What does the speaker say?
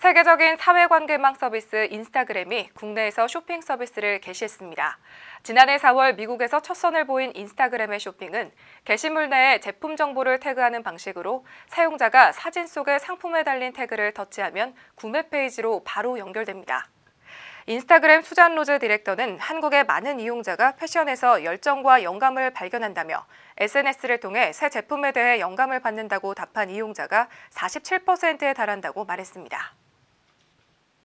세계적인 사회관계망 서비스 인스타그램이 국내에서 쇼핑 서비스를 개시했습니다. 지난해 4월 미국에서 첫 선을 보인 인스타그램의 쇼핑은 게시물 내에 제품 정보를 태그하는 방식으로 사용자가 사진 속에 상품에 달린 태그를 터치하면 구매 페이지로 바로 연결됩니다. 인스타그램 수잔 로즈 디렉터는 한국의 많은 이용자가 패션에서 열정과 영감을 발견한다며 SNS를 통해 새 제품에 대해 영감을 받는다고 답한 이용자가 47%에 달한다고 말했습니다.